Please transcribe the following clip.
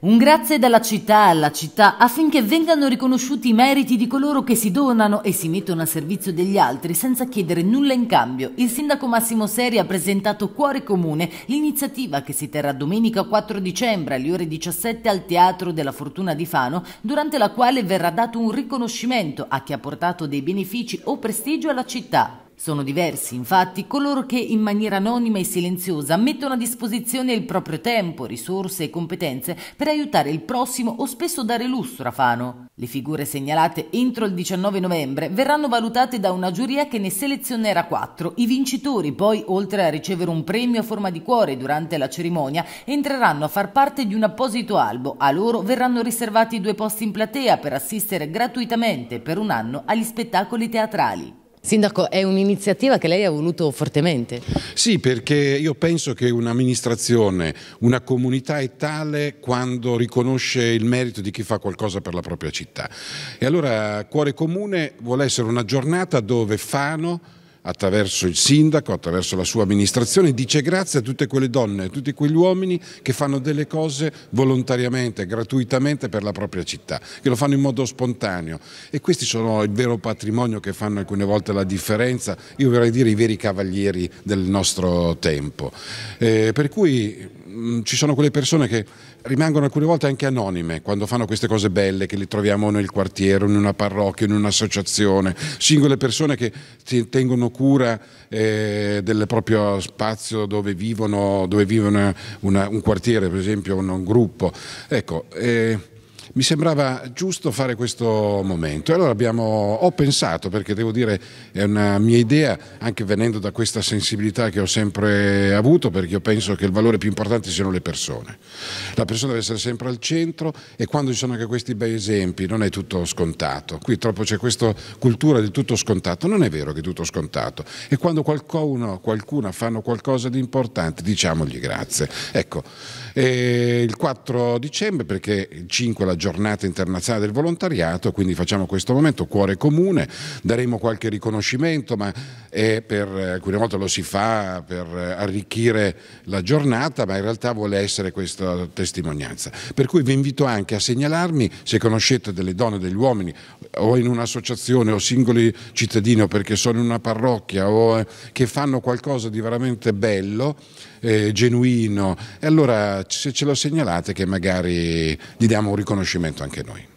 Un grazie dalla città alla città affinché vengano riconosciuti i meriti di coloro che si donano e si mettono a servizio degli altri senza chiedere nulla in cambio. Il sindaco Massimo Seri ha presentato Cuore Comune, l'iniziativa che si terrà domenica 4 dicembre alle ore 17 al Teatro della Fortuna di Fano, durante la quale verrà dato un riconoscimento a chi ha portato dei benefici o prestigio alla città. Sono diversi, infatti, coloro che in maniera anonima e silenziosa mettono a disposizione il proprio tempo, risorse e competenze per aiutare il prossimo o spesso dare lustro a Fano. Le figure segnalate entro il 19 novembre verranno valutate da una giuria che ne selezionerà quattro. I vincitori, poi, oltre a ricevere un premio a forma di cuore durante la cerimonia, entreranno a far parte di un apposito albo. A loro verranno riservati due posti in platea per assistere gratuitamente per un anno agli spettacoli teatrali. Sindaco, è un'iniziativa che lei ha voluto fortemente. Sì, perché io penso che un'amministrazione, una comunità è tale quando riconosce il merito di chi fa qualcosa per la propria città. E allora Cuore Comune vuole essere una giornata dove Fano attraverso il sindaco, attraverso la sua amministrazione, dice grazie a tutte quelle donne, a tutti quegli uomini che fanno delle cose volontariamente, gratuitamente per la propria città, che lo fanno in modo spontaneo e questi sono il vero patrimonio che fanno alcune volte la differenza, io vorrei dire i veri cavalieri del nostro tempo. Eh, per cui mh, mm, ci sono quelle persone che rimangono alcune volte anche anonime quando fanno queste cose belle che le troviamo nel quartiere, in una parrocchia, in un'associazione, singole persone che tengono cura eh, del proprio spazio dove vivono, dove vivono una, un quartiere, per esempio un, un gruppo. Ecco, eh, mi sembrava giusto fare questo momento. E allora abbiamo, ho pensato, perché devo dire è una mia idea, anche venendo da questa sensibilità che ho sempre avuto, perché io penso che il valore più importante siano le persone. La persona deve essere sempre al centro e quando ci sono anche questi bei esempi non è tutto scontato. Qui troppo c'è questa cultura del tutto scontato. Non è vero che è tutto scontato. E quando qualcuno, qualcuna fanno qualcosa di importante, diciamogli grazie. Ecco, eh, il 4 dicembre perché il 5 è la giornata internazionale del volontariato, quindi facciamo questo momento cuore comune, daremo qualche riconoscimento, ma e per, alcune volte lo si fa per arricchire la giornata, ma in realtà vuole essere questa testimonianza. Per cui vi invito anche a segnalarmi se conoscete delle donne, degli uomini o in un'associazione o singoli cittadini o perché sono in una parrocchia o eh, che fanno qualcosa di veramente bello, eh, genuino e allora se ce lo segnalate che magari gli diamo un riconoscimento anche noi.